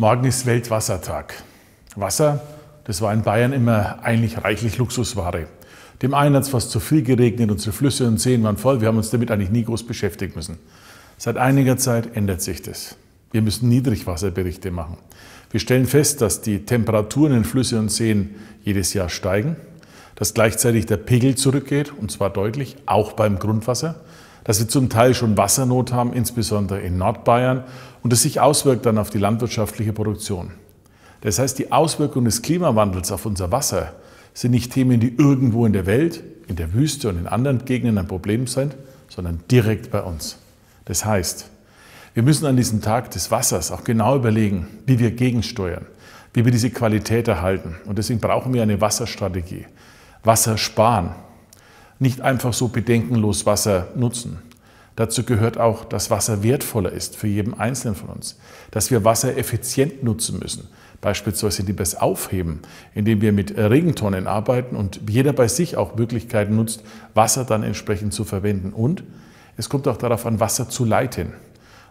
Morgen ist Weltwassertag. Wasser, das war in Bayern immer eigentlich reichlich Luxusware. Dem einen hat es fast zu viel geregnet, unsere Flüsse und Seen waren voll, wir haben uns damit eigentlich nie groß beschäftigt müssen. Seit einiger Zeit ändert sich das. Wir müssen Niedrigwasserberichte machen. Wir stellen fest, dass die Temperaturen in Flüsse und Seen jedes Jahr steigen, dass gleichzeitig der Pegel zurückgeht, und zwar deutlich, auch beim Grundwasser dass sie zum Teil schon Wassernot haben, insbesondere in Nordbayern, und das sich auswirkt dann auf die landwirtschaftliche Produktion. Das heißt, die Auswirkungen des Klimawandels auf unser Wasser sind nicht Themen, die irgendwo in der Welt, in der Wüste und in anderen Gegenden ein Problem sind, sondern direkt bei uns. Das heißt, wir müssen an diesem Tag des Wassers auch genau überlegen, wie wir gegensteuern, wie wir diese Qualität erhalten. Und deswegen brauchen wir eine Wasserstrategie. Wasser sparen, nicht einfach so bedenkenlos Wasser nutzen. Dazu gehört auch, dass Wasser wertvoller ist für jeden Einzelnen von uns, dass wir Wasser effizient nutzen müssen, beispielsweise die wir aufheben, indem wir mit Regentonnen arbeiten und jeder bei sich auch Möglichkeiten nutzt, Wasser dann entsprechend zu verwenden. Und es kommt auch darauf an, Wasser zu leiten.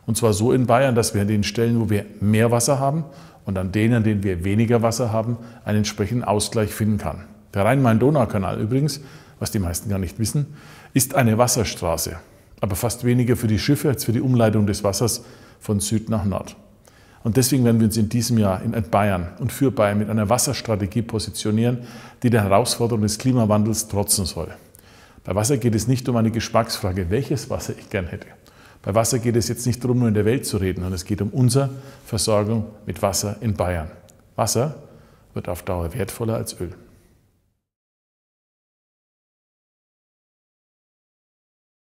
Und zwar so in Bayern, dass wir an den Stellen, wo wir mehr Wasser haben und an denen, an denen wir weniger Wasser haben, einen entsprechenden Ausgleich finden kann. Der Rhein-Main-Donau-Kanal übrigens was die meisten gar nicht wissen, ist eine Wasserstraße, aber fast weniger für die Schiffe als für die Umleitung des Wassers von Süd nach Nord. Und deswegen werden wir uns in diesem Jahr in Bayern und für Bayern mit einer Wasserstrategie positionieren, die der Herausforderung des Klimawandels trotzen soll. Bei Wasser geht es nicht um eine Geschmacksfrage, welches Wasser ich gern hätte. Bei Wasser geht es jetzt nicht darum, nur in der Welt zu reden, sondern es geht um unsere Versorgung mit Wasser in Bayern. Wasser wird auf Dauer wertvoller als Öl.